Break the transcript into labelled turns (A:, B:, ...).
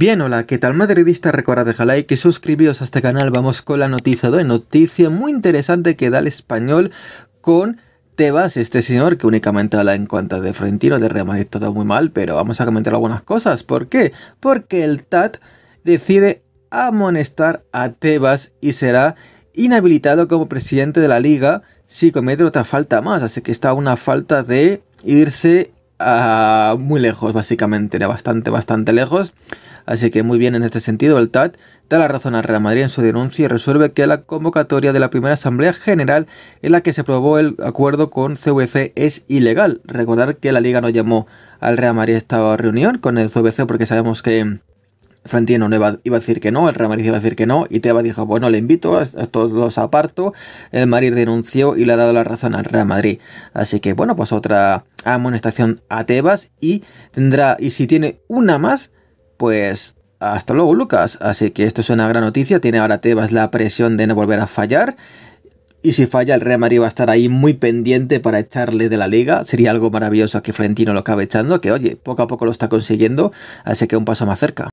A: Bien, hola, ¿qué tal madridista? Recuerda dejar like y suscribiros a este canal. Vamos con la noticia de noticia muy interesante que da el español con Tebas, este señor que únicamente habla en cuanto de Frentino, de rema Madrid, todo muy mal, pero vamos a comentar algunas cosas. ¿Por qué? Porque el TAT decide amonestar a Tebas y será inhabilitado como presidente de la liga si comete otra falta más. Así que está una falta de irse Ah, muy lejos, básicamente, era bastante, bastante lejos. Así que muy bien en este sentido, el TAT da la razón al Real Madrid en su denuncia y resuelve que la convocatoria de la primera Asamblea General en la que se aprobó el acuerdo con CVC es ilegal. Recordar que la Liga no llamó al Real Madrid a esta reunión con el CVC porque sabemos que Frentino no iba, a decir que no, el Real Madrid iba a decir que no, y Tebas dijo, bueno, le invito, a, todos los aparto, el Madrid denunció y le ha dado la razón al Real Madrid. Así que, bueno, pues otra amonestación a Tebas y tendrá, y si tiene una más, pues hasta luego Lucas. Así que esto es una gran noticia, tiene ahora Tebas la presión de no volver a fallar. Y si falla, el Real Madrid va a estar ahí muy pendiente para echarle de la liga. Sería algo maravilloso que Frentino lo acabe echando, que oye, poco a poco lo está consiguiendo, así que un paso más cerca.